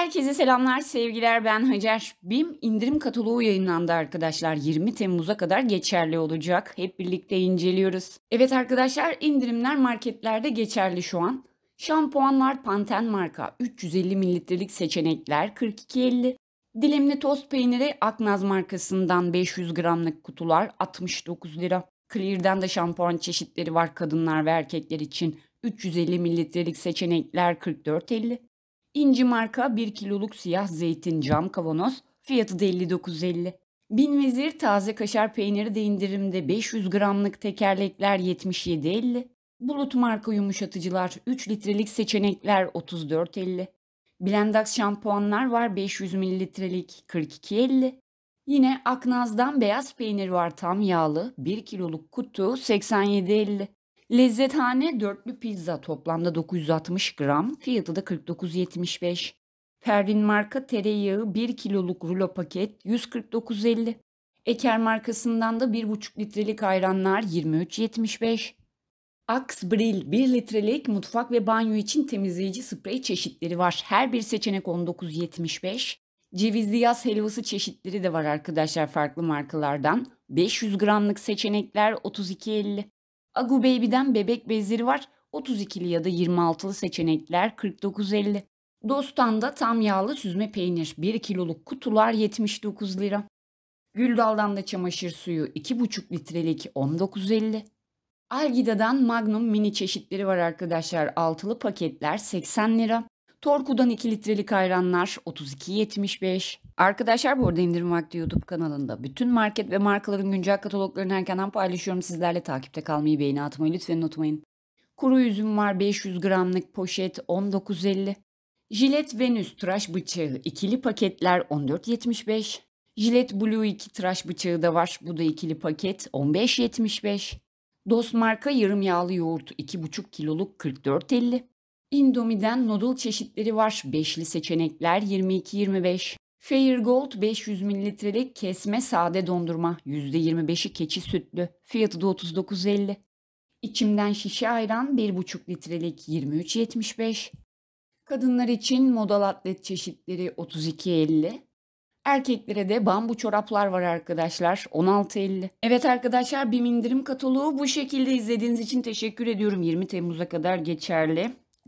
Herkese selamlar, sevgiler. Ben Hacer. BİM indirim kataloğu yayınlandı arkadaşlar. 20 Temmuz'a kadar geçerli olacak. Hep birlikte inceliyoruz. Evet arkadaşlar, indirimler marketlerde geçerli şu an. Şampuanlar Panten marka 350 mililitrelik seçenekler 42.50. Dilimli tost peyniri Aknaz markasından 500 gramlık kutular 69 lira. Clear'den de şampuan çeşitleri var kadınlar ve erkekler için. 350 mililitrelik seçenekler 44.50. İnci marka 1 kiloluk siyah zeytin cam kavanoz fiyatı 59.50. Bin Vezir taze kaşar peyniri de indirimde 500 gramlık tekerlekler 77.50. Bulut marka yumuşatıcılar 3 litrelik seçenekler 34.50. Blendax şampuanlar var 500 mililitrelik 42.50. Yine Aknaz'dan beyaz peynir var tam yağlı 1 kiloluk kutu 87.50. Lezzethane dörtlü pizza toplamda 960 gram, fiyatı da 49.75. Pervin marka tereyağı 1 kiloluk rulo paket 149.50. Eker markasından da 1,5 litrelik ayranlar 23.75. axe Brill 1 litrelik mutfak ve banyo için temizleyici sprey çeşitleri var. Her bir seçenek 19.75. Cevizli yaz helvası çeşitleri de var arkadaşlar farklı markalardan. 500 gramlık seçenekler 32.50. Agu Baby'den bebek bezleri var. 32'li ya da 26'lı seçenekler 49.50. Dostan'da tam yağlı süzme peynir 1 kiloluk kutular 79 lira. Güldal'dan da çamaşır suyu 2,5 litrelik 19.50. Algida'dan Magnum mini çeşitleri var arkadaşlar. Altılı paketler 80 lira. Torku'dan 2 litrelik ayranlar 32.75. Arkadaşlar bu arada indirim vakti YouTube kanalında bütün market ve markaların güncel kataloglarını erkenden paylaşıyorum. Sizlerle takipte kalmayı, beğeni atmayı lütfen unutmayın. Kuru üzüm var 500 gramlık poşet 19.50. Jilet Venüs tıraş bıçağı ikili paketler 14.75. Jilet Blue 2 tıraş bıçağı da var. Bu da ikili paket 15.75. Dost marka yarım yağlı yoğurt 2,5 kiloluk 44.50. Indomie'den nodul çeşitleri var. Beşli seçenekler 22-25. Fair Gold 500 mililitrelik kesme sade dondurma. %25'i keçi sütlü. Fiyatı da 39.50. İçimden şişe ayran 1,5 litrelik 23.75. Kadınlar için modal atlet çeşitleri 32.50. Erkeklere de bambu çoraplar var arkadaşlar 16.50. Evet arkadaşlar bir indirim kataloğu bu şekilde izlediğiniz için teşekkür ediyorum. 20 Temmuz'a kadar geçerli.